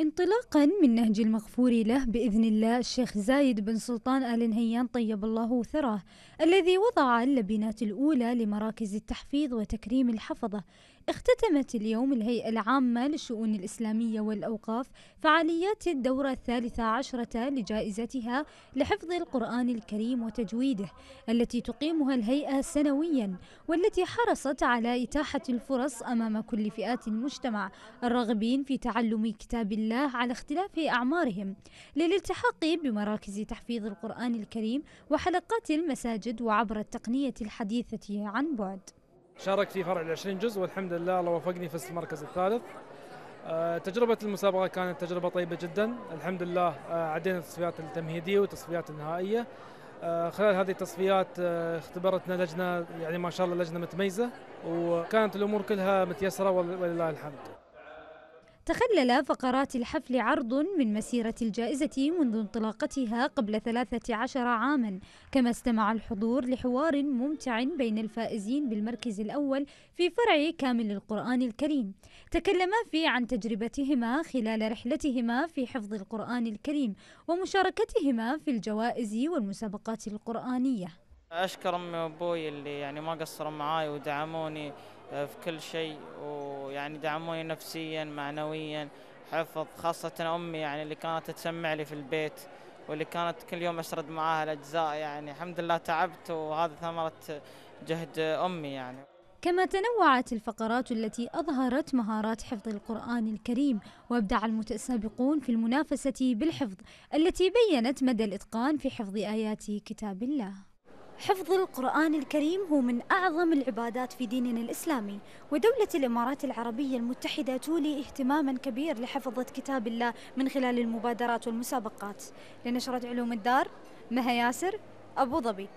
انطلاقا من نهج المغفور له بإذن الله الشيخ زايد بن سلطان آل نهيان طيب الله ثراه الذي وضع اللبنات الأولى لمراكز التحفيظ وتكريم الحفظة اختتمت اليوم الهيئة العامة للشؤون الإسلامية والأوقاف فعاليات الدورة الثالثة عشرة لجائزتها لحفظ القرآن الكريم وتجويده التي تقيمها الهيئة سنويا والتي حرصت على إتاحة الفرص أمام كل فئات المجتمع الراغبين في تعلم كتاب الله على اختلاف أعمارهم للالتحاق بمراكز تحفيظ القرآن الكريم وحلقات المساجد وعبر التقنية الحديثة عن بعد شاركت في فرع ال 20 جزء والحمد لله الله وفقني في المركز الثالث آه، تجربة المسابقة كانت تجربة طيبة جدا الحمد لله آه، عدينا التصفيات التمهيدية والتصفيات النهائية آه، خلال هذه التصفيات اختبرتنا لجنة يعني ما شاء الله لجنة متميزة وكانت الأمور كلها متيسرة ولله الحمد تخلل فقرات الحفل عرض من مسيرة الجائزة منذ انطلاقتها قبل 13 عاما كما استمع الحضور لحوار ممتع بين الفائزين بالمركز الأول في فرع كامل القرآن الكريم تكلما فيه عن تجربتهما خلال رحلتهما في حفظ القرآن الكريم ومشاركتهما في الجوائز والمسابقات القرآنية أشكر أمي وأبوي اللي يعني ما قصروا معاي ودعموني آه، في كل شيء و يعني دعموني نفسيا معنويا حفظ خاصة أمي يعني اللي كانت تسمع لي في البيت واللي كانت كل يوم أسرد معاها الأجزاء يعني الحمد لله تعبت وهذا ثمرة جهد أمي يعني كما تنوعت الفقرات التي أظهرت مهارات حفظ القرآن الكريم وابدع المتسابقون في المنافسة بالحفظ التي بينت مدى الإتقان في حفظ آيات كتاب الله حفظ القرآن الكريم هو من أعظم العبادات في ديننا الإسلامي ودولة الإمارات العربية المتحدة تولي اهتماما كبير لحفظة كتاب الله من خلال المبادرات والمسابقات لنشرة علوم الدار مها ياسر أبو ظبي